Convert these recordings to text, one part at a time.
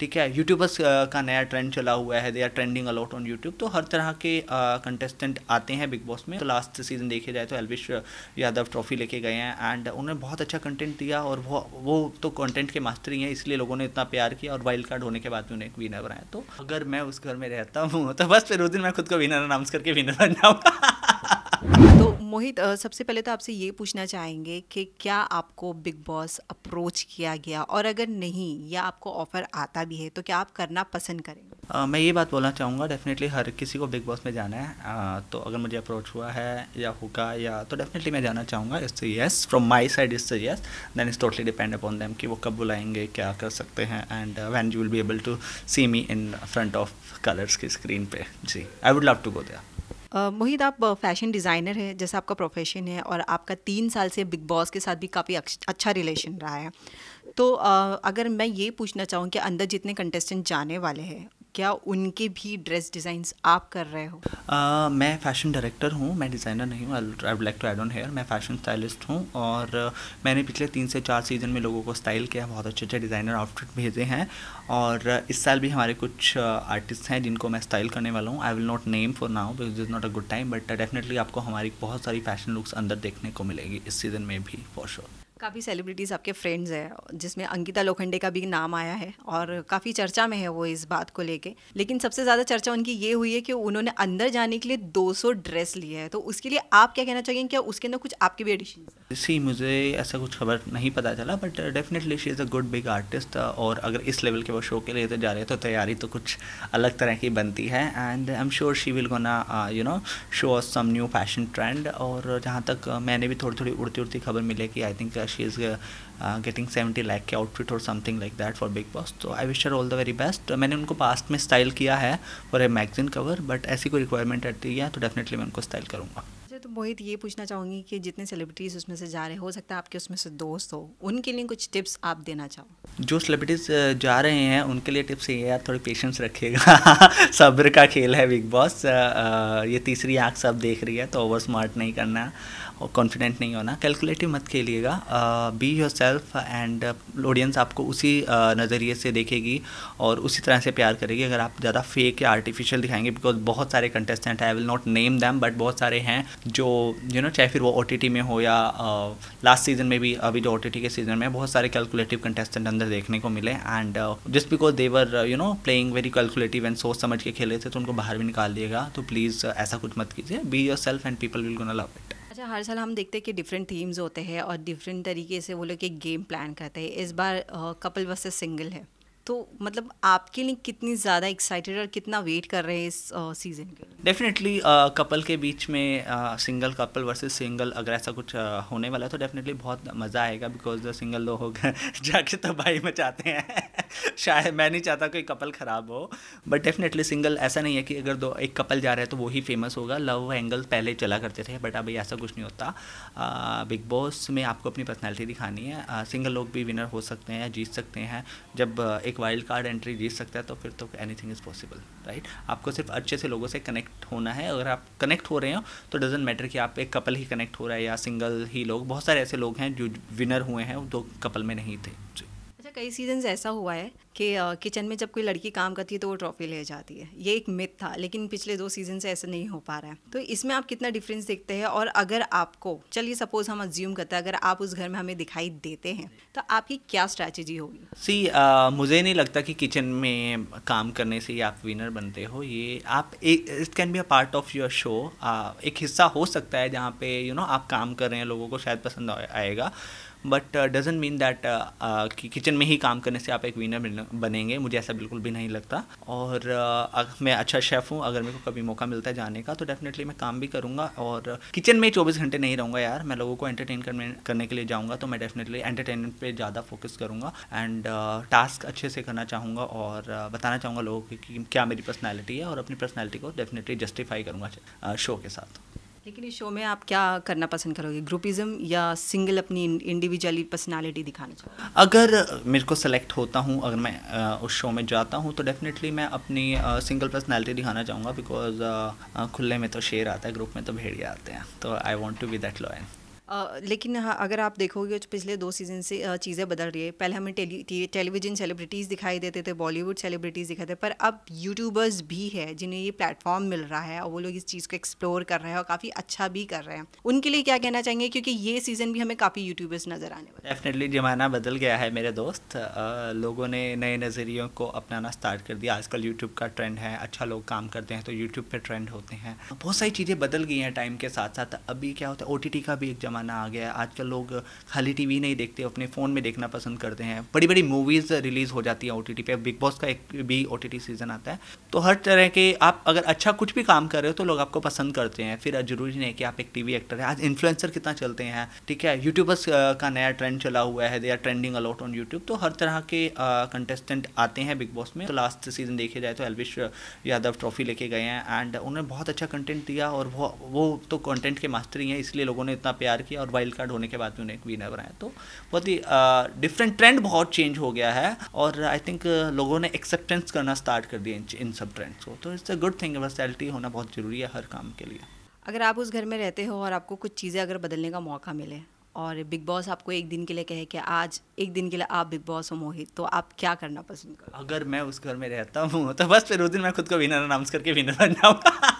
ठीक है यूट्यूबर्स का नया ट्रेंड चला हुआ है they are trending a lot on YouTube तो हर तरह के कंटेस्टेंट आते हैं बिग बॉस में तो लास्ट सीजन देखे जाए तो एलविश यादव ट्रॉफी लेके गए हैं एंड उन्होंने बहुत अच्छा कंटेंट दिया और वो वो तो कंटेंट के मास्टर ही हैं इसलिए लोगों ने इतना प्यार किया और वाइल्ड कार्ड होने के बाद भी उन्हें एक विनर बनाया तो अगर मैं उस घर में रहता हूँ तो बस फिर उस दिन मैं खुद को विनर अनाउंस करके विनर बन जाऊँगा मोहित सबसे पहले तो आपसे ये पूछना चाहेंगे कि क्या आपको बिग बॉस अप्रोच किया गया और अगर नहीं या आपको ऑफ़र आता भी है तो क्या आप करना पसंद करेंगे आ, मैं ये बात बोलना चाहूँगा डेफिनेटली हर किसी को बिग बॉस में जाना है आ, तो अगर मुझे अप्रोच हुआ है या होगा या तो डेफिनेटली मैं जाना चाहूँगा इससे येस फ्रॉम माई साइड इससे yes then is totally depend upon them कि वो कब बुलाएंगे क्या कर सकते हैं and when you will be able to see me in front of Colors की स्क्रीन पे जी I would love to go there Mohit आप फैशन डिज़ाइनर हैं जैसा आपका प्रोफेशन है और आपका तीन साल से बिग बॉस के साथ भी काफ़ी अच्छा रिलेशन रहा है तो अगर मैं ये पूछना चाहूँ कि अंदर जितने कंटेस्टेंट जाने वाले हैं क्या उनके भी ड्रेस डिज़ाइंस आप कर रहे हो uh, मैं फैशन डायरेक्टर हूँ मैं डिज़ाइनर नहीं हूँ like to add on here मैं फैशन स्टाइलिस्ट हूँ और मैंने पिछले तीन से चार सीज़न में लोगों को स्टाइल किया बहुत अच्छे अच्छे डिज़ाइनर आउटफिट भेजे हैं और इस साल भी हमारे कुछ आर्टिस्ट हैं जिनको मैं स्टाइल करने वाला हूँ I will not name for now because is not a good time but definitely आपको हमारी बहुत सारी फैशन लुक्स अंदर देखने को मिलेगी इस सीज़न में भी फॉर श्योर sure. काफ़ी सेलिब्रिटीज़ आपके फ्रेंड्स हैं जिसमें अंकिता लोखंडे का भी नाम आया है और काफ़ी चर्चा में है वो इस बात को लेके लेकिन सबसे ज़्यादा चर्चा उनकी ये हुई है कि उन्होंने अंदर जाने के लिए 200 ड्रेस लिए हैं तो उसके लिए आप क्या कहना चाहेंगे क्या उसके अंदर कुछ आपके भी एडिशन सी मुझे ऐसा कुछ खबर नहीं पता चला but definitely she is a good big artist और अगर इस लेवल के वो शो के लिए तो जा रहे हैं तो तैयारी तो कुछ अलग तरह की बनती है and I am sure she will gonna you know show some new fashion trend और जहाँ तक मैंने भी थोड़ी थोड़ी उड़ती उड़ती खबर मिले कि I think she is getting seventy lakh के आउटफिट और something like that for Bigg Boss तो I wish her all the very best मैंने उनको पास्ट में स्टाइल किया है for a magazine cover but ऐसी कोई रिक्वायरमेंट रहती है तो डेफिनेटली मैं उनको स्टाइल करूँगा मोहित ये पूछना चाहूँगी कि जितने सेलिब्रिटीज़ उसमें से जा रहे हो सकता है आपके उसमें से दोस्त हो उनके लिए कुछ टिप्स आप देना चाहो जो सेलिब्रिटीज़ जा रहे हैं उनके लिए टिप्स ये यार थोड़ी पेशेंस रखिएगा सब्र का खेल है बिग बॉस ये तीसरी आँख सब देख रही है तो ओवर स्मार्ट नहीं करना और कॉन्फिडेंट नहीं होना कैलकुलेटिव मत खेलिएगा be yourself and audience आपको उसी uh, नज़रिए से देखेगी और उसी तरह से प्यार करेगी अगर आप ज़्यादा फेक या आर्टिफिशियल दिखाएंगे बिकॉज बहुत सारे कंटेस्टेंट हैं I will not name them but बहुत सारे हैं जो जो यू नो चाहे फिर वो ओ में हो या लास्ट सीजन में भी अभी जो ओ के सीजन में बहुत सारे कैलकुलेटिव कंटेस्टेंट अंदर देखने को मिले and just because they're you know playing very calculative and सोच समझ के खेले थे तो उनको बाहर भी निकाल दिएगा तो प्लीज़ ऐसा कुछ मत कीजिए be yourself and people will gonna love it अच्छा हर साल हम देखते हैं कि डिफरेंट थीम्स होते हैं और डिफरेंट तरीके से वो लोग एक गेम प्लान करते हैं इस बार कपल वर्सेस सिंगल है तो मतलब आपके लिए कितनी ज़्यादा एक्साइटेड और कितना वेट कर रहे हैं इस सीज़न के डेफिनेटली कपल के बीच में सिंगल कपल वर्सेस सिंगल अगर ऐसा कुछ uh, होने वाला है तो डेफिनेटली बहुत मज़ा आएगा बिकॉज सिंगल लोग जाके तबाही मचाते हैं शायद मैं नहीं चाहता कोई कपल ख़राब हो बट डेफिनेटली सिंगल ऐसा नहीं है कि अगर दो एक कपल जा रहे हैं तो वो ही फेमस होगा लव एंगल पहले चला करते थे बट अभी ऐसा कुछ नहीं होता बिग बॉस में आपको अपनी पर्सनैलिटी दिखानी है सिंगल लोग भी विनर हो सकते हैं जीत सकते हैं जब एक वाइल्ड कार्ड एंट्री जीत सकता है तो फिर तो एनी इज़ पॉसिबल राइट आपको सिर्फ अच्छे से लोगों से कनेक्ट होना है अगर आप कनेक्ट हो रहे हो तो डजेंट मैटर कि आप एक कपल ही कनेक्ट हो रहा है या सिंगल ही लोग बहुत सारे ऐसे लोग हैं जो विनर हुए हैं दो कपल में नहीं थे कई सीजन ऐसा हुआ है कि किचन में जब कोई लड़की काम करती है तो वो ट्रॉफी ले जाती है ये एक मिथ था लेकिन पिछले दो सीजन से ऐसा नहीं हो पा रहा है तो इसमें आप कितना डिफरेंस देखते हैं और अगर आपको चलिए सपोज हम अज्यूम करते हैं अगर आप उस घर में हमें दिखाई देते हैं तो आपकी क्या स्ट्रैटेजी होगी सी मुझे नहीं लगता कि किचन में काम करने से ही आप विनर बनते हो ये आप it can be a part of your show एक हिस्सा हो सकता है जहाँ पे यू you नो know, आप काम कर रहे हैं लोगों को शायद पसंद आएगा बट डजेंट मीन दैट कि किचन में ही काम करने से आप एक विनर बनेंगे मुझे ऐसा बिल्कुल भी नहीं लगता और uh, मैं अच्छा शेफ़ हूँ अगर मेरे को कभी मौका मिलता है जाने का तो डेफिनेटली मैं काम भी करूँगा और किचन uh, में चौबीस घंटे नहीं रहूँगा यार मैं लोगों को एंटरटेन करने करने के लिए जाऊँगा तो मैं डेफिनेटली एंटरटेनमेंट पर ज़्यादा फोकस करूँगा एंड टास्क uh, अच्छे से करना चाहूँगा और uh, बताना चाहूँगा लोगों को कि क्या मेरी पर्सनैलिटी है और अपनी पर्सनैलिटी को डेफिनेटली जस्टिफाई करूँगा शो uh, के साथ लेकिन इस शो में आप क्या करना पसंद करोगे ग्रुपिज्म या सिंगल अपनी इंडिविजुअली पर्सनालिटी दिखाना चाहोगे अगर मेरे को सेलेक्ट होता हूँ अगर मैं उस शो में जाता हूँ तो डेफिनेटली मैं अपनी सिंगल पर्सनालिटी दिखाना चाहूँगा बिकॉज खुले में तो शेर आता है ग्रुप में तो भेड़िया आते हैं तो I want to be that lion लेकिन अगर आप देखोगे तो पिछले दो सीज़न से चीज़ें बदल रही है पहले हमें टेलीविजन सेलिब्रिटीज़ दिखाई देते थे बॉलीवुड सेलिब्रिटीज़ दिखाते पर अब यूट्यूबर्स भी है जिन्हें ये प्लेटफॉर्म मिल रहा है और वो लोग इस चीज़ को एक्सप्लोर कर रहे हैं और काफ़ी अच्छा भी कर रहे हैं उनके लिए क्या कहना चाहेंगे क्योंकि ये सीज़न भी हमें काफ़ी यूट्यूबर्स नज़र आने वाले डेफिनेटली जमाना बदल गया है मेरे दोस्त लोगों ने नए नज़रियों को अपनाना स्टार्ट कर दिया आजकल यूट्यूब का ट्रेंड है अच्छा लोग काम करते हैं तो यूट्यूब पर ट्रेंड होते हैं बहुत सारी चीज़ें बदल गई हैं टाइम के साथ साथ अभी क्या होता है ओ का भी एक जमा ज़माना आ गया है आजकल लोग खाली टीवी नहीं देखते अपने फ़ोन में देखना पसंद करते हैं बड़ी बड़ी मूवीज़ रिलीज़ हो जाती है ओ टी पे बिग बॉस का एक भी ओ सीज़न आता है तो हर तरह के आप अगर अच्छा कुछ भी काम कर रहे हो तो लोग आपको पसंद करते हैं फिर ज़रूरी नहीं कि आप एक टीवी एक्टर हैं आज इन्फ्लुएंसर कितना चलते हैं ठीक है यूट्यूबर्स का नया ट्रेंड चला हुआ है they are trending a lot on YouTube तो हर तरह के कंटेस्टेंट आते हैं बिग बॉस में तो लास्ट सीज़न देखे जाए तो एलविश यादव ट्रॉफी लेके गए हैं एंड उन्होंने बहुत अच्छा कंटेंट दिया और वो वो तो कंटेंट के मास्टर ही हैं इसलिए लोगों ने इतना प्यार किया और वाइल्ड कार्ड होने के बाद भी उन्हें एक विनर बनाया तो बहुत ही डिफरेंट ट्रेंड बहुत चेंज हो गया है और आई थिंक लोगों ने एक्सेप्टेंस करना स्टार्ट कर दिया इन, इन सब ट्रेंड्स को तो it's a good thing versatility होना बहुत ज़रूरी है हर काम के लिए अगर आप उस घर में रहते हो और आपको कुछ चीज़ें अगर बदलने का मौका मिले और बिग बॉस आपको एक दिन के लिए कहे कि आज एक दिन के लिए आप बिग बॉस हो मोहित तो आप क्या करना पसंद करो अगर मैं उस घर में रहता हूँ तो बस फिर उस दिन मैं खुद को विनर अनाउंस करके विनर बन जाऊँगा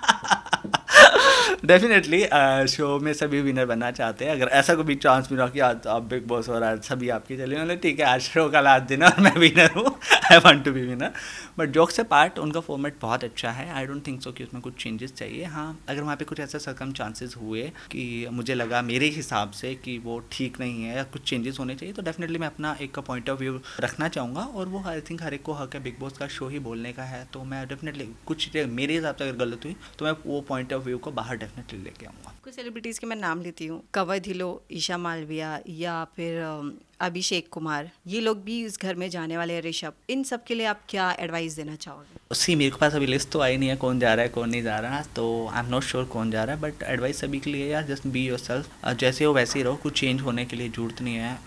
डेफिनेटली शो uh, में सभी विनर बनना चाहते हैं अगर ऐसा कोई चांस मिला कि आज आप बिग बॉस और आज सभी आपके चले मतलब ठीक है आज शो का लास्ट दिन और मैं विनर हूँ I want to be winner but jokes से पार्ट उनका फॉर्मेट बहुत अच्छा है आई डोंट थिंक सो कि उसमें कुछ चेंजेस चाहिए हाँ अगर वहाँ पे कुछ ऐसा सरकम चांसेस हुए कि मुझे लगा मेरे हिसाब से कि वो ठीक नहीं है या कुछ चेंजेस होने चाहिए तो डेफिनेटली मैं अपना एक पॉइंट ऑफ व्यू रखना चाहूँगा और वो आई थिंक हर एक को हक है बिग बॉस का शो ही बोलने का है तो मैं डेफिनेटली कुछ मेरे हिसाब से अगर गलत हुई तो मैं वो पॉइंट ऑफ व्यू को बाहर डेफिनेटली लेके आऊँगा कुछ सेलिब्रिटीज़ के मैं नाम लेती हूँ कवर धिलो ईशा मालविया या फिर um, अभिषेक कुमार ये लोग भी इस घर में जाने वाले हैं ऋषभ इन सब के लिए आप क्या एडवाइस देना चाहोगे उसी मेरे पास अभी लिस्ट तो आई नहीं है कौन जा रहा है कौन नहीं जा रहा तो आई एम नॉट श्योर कौन जा रहा है बट एडवाइस सभी के लिए यार जस्ट बी योर सेल्फ जैसे हो वैसे ही रहो कुछ चेंज होने के लिए जरूरत नहीं है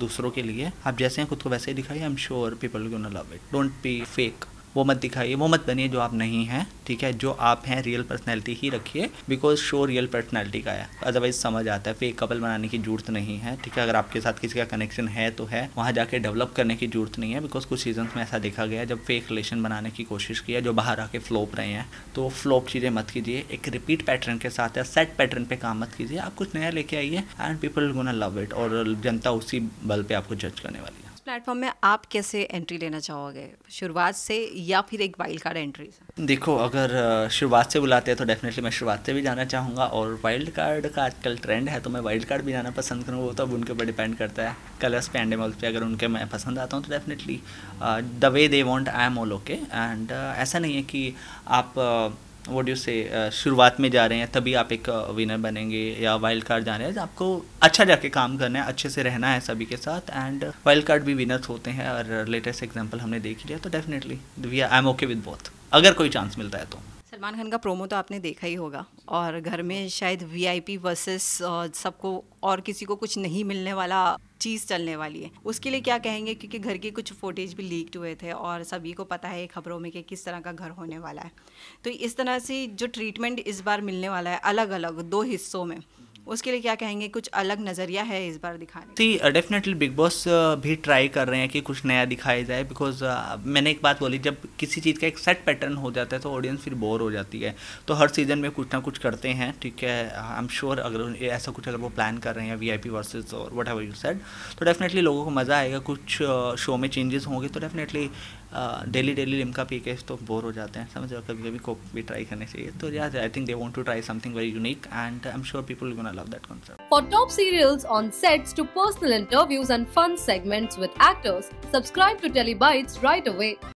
दूसरों के लिए आप जैसे हैं खुद को वैसे ही दिखाई I am sure people love it don't be fake वो मत दिखाइए वो मत बनिए जो आप नहीं हैं ठीक है जो आप हैं रियल पर्सनैलिटी ही रखिए बिकॉज शो रियल पर्सनैलिटी का है अदरवाइज समझ आता है फेक कपल बनाने की जरूरत नहीं है ठीक है अगर आपके साथ किसी का कनेक्शन है तो है वहाँ जाके डेवलप करने की जरूरत नहीं है बिकॉज कुछ सीजन में ऐसा देखा गया जब फेक रिलेशन बनाने की कोशिश की है जो बाहर आके फ्लोप रहे हैं तो फ्लोप चीज़ें मत कीजिए एक रिपीट पैटर्न के साथ या सेट पैटर्न पर काम मत कीजिए आप कुछ नया लेके आइए and people gonna love it और जनता उसी बल पर आपको जज करने वाली प्लेटफॉर्म में आप कैसे एंट्री लेना चाहोगे शुरुआत से या फिर एक वाइल्ड कार्ड एंट्री से देखो अगर शुरुआत से बुलाते हैं तो डेफिनेटली मैं शुरुआत से भी जाना चाहूँगा और वाइल्ड कार्ड का आजकल ट्रेंड है तो मैं वाइल्ड कार्ड भी जाना पसंद करूँगा वो तो अब उनके ऊपर डिपेंड करता है कलर्स पे एंडेमल्स पे अगर उनके मैं पसंद आता हूँ तो definitely the way they want I am all okay and ऐसा नहीं है कि आप uh, वोट यू से शुरुआत में जा रहे हैं तभी आप एक विनर uh, बनेंगे या वाइल्ड कार्ड जा रहे हैं आपको अच्छा जाके काम करना है अच्छे से रहना है सभी के साथ एंड वाइल्ड कार्ड भी विनर्स होते हैं और लेटेस्ट एग्जाम्पल हमने देख लिया तो definitely we I am okay with both अगर कोई चांस मिलता है तो सलमान खान का प्रोमो तो आपने देखा ही होगा और घर में शायद वीआईपी वर्सेस सबको और किसी को कुछ नहीं मिलने वाला चीज़ चलने वाली है उसके लिए क्या कहेंगे क्योंकि घर के कुछ फोटेज भी लीक्ड हुए थे और सभी को पता है खबरों में कि किस तरह का घर होने वाला है तो इस तरह से जो ट्रीटमेंट इस बार मिलने वाला है अलग अलग दो हिस्सों में उसके लिए क्या कहेंगे कुछ अलग नज़रिया है इस बार दिखाने सी डेफिनेटली बिग बॉस भी ट्राई कर रहे हैं कि कुछ नया दिखाया जाए बिकॉज uh, मैंने एक बात बोली जब किसी चीज़ का एक सेट पैटर्न हो जाता है तो ऑडियंस फिर बोर हो जाती है तो हर सीज़न में कुछ ना कुछ करते हैं ठीक है आई एम श्योर अगर ऐसा कुछ अगर वो प्लान कर रहे हैं वी आई पी वर्सेज और वट एवर यू सेट तो डेफिनेटली लोगों को मज़ा आएगा कुछ शो uh, में चेंजेस होंगे तो डेफिनेटली डेली डेली लिमका पी के तो बोर हो जाते हैं समझ रहे कभी कभी कोक भी ट्राई करने चाहिए तो यार I think they want to try something very unique and I am sure people will gonna love that concept for top serials on sets to personal interviews and fun segments with actors subscribe to Telebytes right away